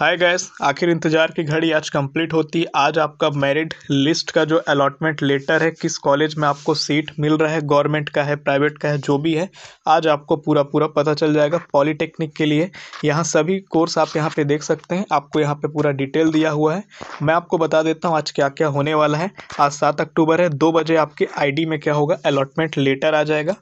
hi guys आखिर इंतज़ार की घड़ी आज कंप्लीट होती आज आपका मेरिट लिस्ट का जो अलॉटमेंट लेटर है किस कॉलेज में आपको सीट मिल रहा है गवर्नमेंट का है प्राइवेट का है जो भी है आज आपको पूरा पूरा पता चल जाएगा पॉलीटेक्निक के लिए यहाँ सभी कोर्स आप यहाँ पे देख सकते हैं आपको यहाँ पे पूरा डिटेल दिया हुआ है मैं आपको बता देता हूँ आज क्या क्या होने वाला है आज सात अक्टूबर है दो बजे आपके आई में क्या होगा अलॉटमेंट लेटर आ जाएगा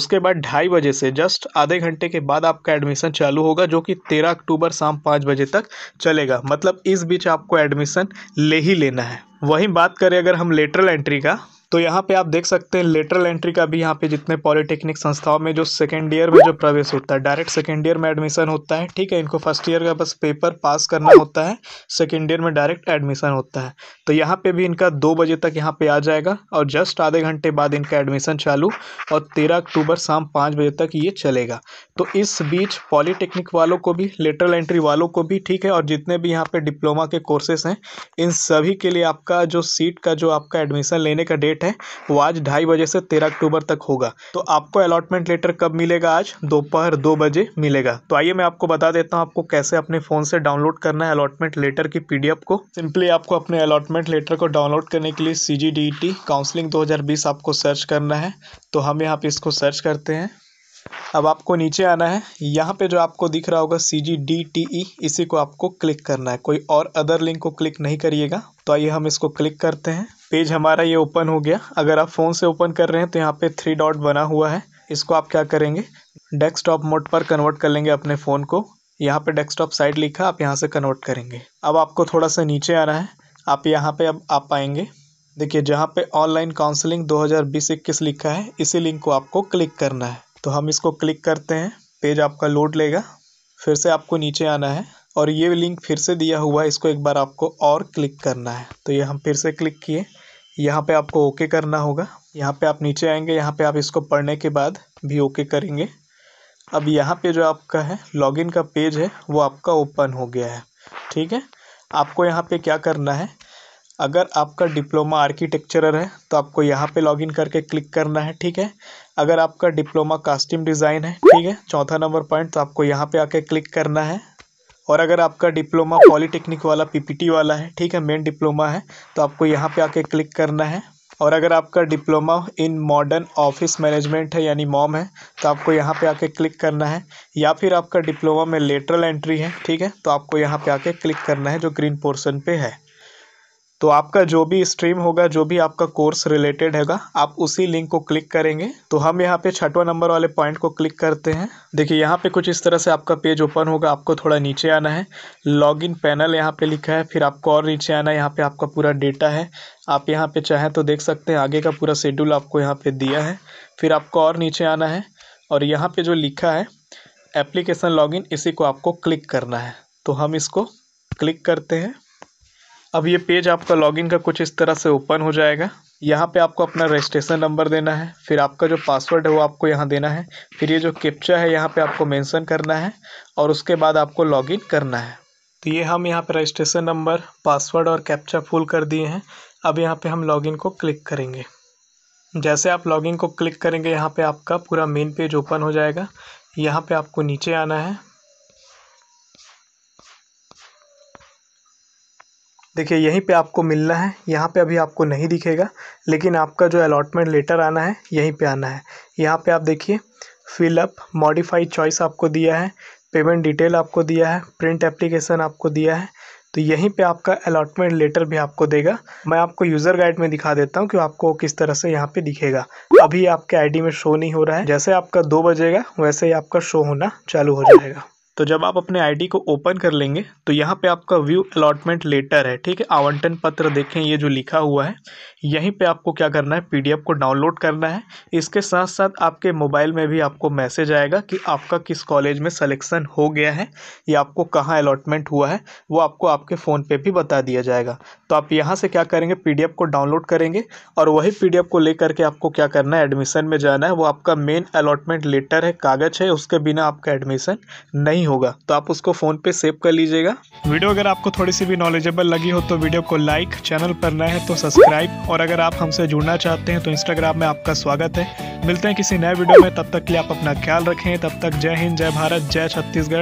उसके बाद ढाई बजे से जस्ट आधे घंटे के बाद आपका एडमिशन चालू होगा जो कि तेरह अक्टूबर शाम पाँच बजे तक चलेगा मतलब इस बीच आपको एडमिशन ले ही लेना है वहीं बात करें अगर हम लेटरल एंट्री का तो यहाँ पे आप देख सकते हैं लेटरल एंट्री का भी यहाँ पे जितने पॉलिटेक्निक संस्थाओं में जो सेकेंड ईयर में जो प्रवेश होता है डायरेक्ट सेकेंड ईयर में एडमिशन होता है ठीक है इनको फर्स्ट ईयर का बस पेपर पास करना होता है सेकेंड ईयर में डायरेक्ट एडमिशन होता है तो यहाँ पे भी इनका दो बजे तक यहाँ पे आ जाएगा और जस्ट आधे घंटे बाद इनका एडमिशन चालू और तेरह अक्टूबर शाम पाँच बजे तक ये चलेगा तो इस बीच पॉलीटेक्निक वालों को भी लेटरल एंट्री वालों को भी ठीक है और जितने भी यहाँ पर डिप्लोमा के कोर्सेस हैं इन सभी के लिए आपका जो सीट का जो आपका एडमिशन लेने का डेट अलॉटमेंट है वो आज ढाई बजे से तेरह अक्टूबर तक होगा तो आपको अलॉटमेंट लेटर कब मिलेगा आज दोपहर दो बजे मिलेगा तो आइए मैं आपको बता देता हूँ आपको कैसे अपने फ़ोन से डाउनलोड करना है अलॉटमेंट लेटर की पी को सिंपली आपको अपने अलॉटमेंट लेटर को डाउनलोड करने के लिए सी जी काउंसलिंग दो आपको सर्च करना है तो हम यहाँ पे इसको सर्च करते हैं अब आपको नीचे आना है यहाँ पे जो आपको दिख रहा होगा सी जी डी टी ई इसी को आपको क्लिक करना है कोई और अदर लिंक को क्लिक नहीं करिएगा तो आइए हम इसको क्लिक करते हैं पेज हमारा ये ओपन हो गया अगर आप फ़ोन से ओपन कर रहे हैं तो यहाँ पे थ्री डॉट बना हुआ है इसको आप क्या करेंगे डेस्कटॉप मोड पर कन्वर्ट कर लेंगे अपने फ़ोन को यहाँ पे डेस्कटॉप साइड लिखा आप यहाँ से कन्वर्ट करेंगे अब आपको थोड़ा सा नीचे आना है आप यहाँ पे अब आप आएंगे देखिए जहाँ पे ऑनलाइन काउंसलिंग 2020-21 लिखा है इसी लिंक को आपको क्लिक करना है तो हम इसको क्लिक करते हैं पेज आपका लोड लेगा फिर से आपको नीचे आना है और ये लिंक फिर से दिया हुआ है इसको एक बार आपको और क्लिक करना है तो ये हम फिर से क्लिक किए यहाँ पे आपको ओके करना होगा यहाँ पे आप नीचे आएंगे यहाँ पे आप इसको पढ़ने के बाद भी ओके करेंगे अब यहाँ पे जो आपका है लॉगिन का पेज है वो आपका ओपन हो गया है ठीक है आपको यहाँ पे क्या करना है अगर आपका डिप्लोमा आर्किटेक्चरर है तो आपको यहाँ पे लॉगिन करके क्लिक करना है ठीक है अगर आपका डिप्लोमा कास्ट्यूम डिज़ाइन है ठीक है चौथा नंबर पॉइंट तो आपको यहाँ पे आके क्लिक करना है और अगर आपका डिप्लोमा पॉलीटेक्निक वाला पीपीटी वाला है ठीक है मेन डिप्लोमा है तो आपको यहाँ पे आके क्लिक करना है और अगर आपका diploma in modern office management है यानी मॉम है तो आपको यहाँ पे आके क्लिक करना है या फिर आपका डिप्लोमा में लेटरल एंट्री है ठीक है तो आपको यहाँ पे आके क्लिक करना है जो ग्रीन पोर्शन पे है तो आपका जो भी स्ट्रीम होगा जो भी आपका कोर्स रिलेटेड हैगा आप उसी लिंक को क्लिक करेंगे तो हम यहाँ पे छठवा नंबर वाले पॉइंट को क्लिक करते हैं देखिए यहाँ पे कुछ इस तरह से आपका पेज ओपन होगा आपको थोड़ा नीचे आना है लॉगिन पैनल यहाँ पे लिखा है फिर आपको और नीचे आना है यहाँ पे आपका पूरा डेटा है आप यहाँ पे चाहें तो देख सकते हैं आगे का पूरा शेड्यूल आपको यहाँ पे दिया है फिर आपको और नीचे आना है और यहाँ पे जो लिखा है एप्लीकेशन लॉगिन इसी को आपको क्लिक करना है तो हम इसको क्लिक करते हैं अब ये पेज आपका लॉगिन का कुछ इस तरह से ओपन हो जाएगा यहाँ पे आपको अपना रजिस्ट्रेशन नंबर देना है फिर आपका जो पासवर्ड है वो आपको यहाँ देना है फिर ये जो कैप्चा है यहाँ पे आपको मेंशन करना है और उसके बाद आपको लॉगिन करना है तो ये हम यहाँ पे रजिस्ट्रेशन नंबर पासवर्ड और कैप्चा फुल कर दिए हैं अब यहाँ पर हम लॉगिन को क्लिक करेंगे जैसे आप लॉगिन को क्लिक करेंगे यहाँ पर आपका पूरा मेन पेज ओपन हो जाएगा यहाँ पर आपको नीचे आना है देखिए यहीं पे आपको मिलना है यहाँ पे अभी आपको नहीं दिखेगा लेकिन आपका जो अलॉटमेंट लेटर आना है यहीं पे आना है यहाँ पे आप देखिए फिलअप मॉडिफाइड चॉइस आपको दिया है पेमेंट डिटेल आपको दिया है प्रिंट एप्लीकेशन आपको दिया है तो यहीं पे आपका अलॉटमेंट लेटर भी आपको देगा मैं आपको यूज़र गाइड में दिखा देता हूँ कि आपको किस तरह से यहाँ पे दिखेगा अभी आपके आईडी में शो नहीं हो रहा है जैसे आपका दो बजेगा वैसे ही आपका शो होना चालू हो जाएगा तो जब आप अपने आईडी को ओपन कर लेंगे तो यहाँ पे आपका व्यू अलॉटमेंट लेटर है ठीक है आवंटन पत्र देखें ये जो लिखा हुआ है यहीं पे आपको क्या करना है पीडीएफ को डाउनलोड करना है इसके साथ साथ आपके मोबाइल में भी आपको मैसेज आएगा कि आपका किस कॉलेज में सलेक्शन हो गया है या आपको कहाँ अलॉटमेंट हुआ है वो आपको आपके फ़ोन पर भी बता दिया जाएगा तो आप यहाँ से क्या करेंगे पी को डाउनलोड करेंगे और वही पी को ले करके आपको क्या करना है एडमिशन में जाना है वो आपका मेन अलॉटमेंट लेटर है कागज़ है उसके बिना आपका एडमिशन नहीं नहीं होगा तो आप उसको फ़ोन पे सेव कर लीजिएगा वीडियो अगर आपको थोड़ी सी भी नॉलेजेबल लगी हो तो वीडियो को लाइक चैनल पर नए हैं तो सब्सक्राइब और अगर आप हमसे जुड़ना चाहते हैं तो इंस्टाग्राम में आपका स्वागत है मिलते हैं किसी नए वीडियो में तब तक के लिए आप अपना ख्याल रखें तब तक जय हिंद जय भारत जय छत्तीसगढ़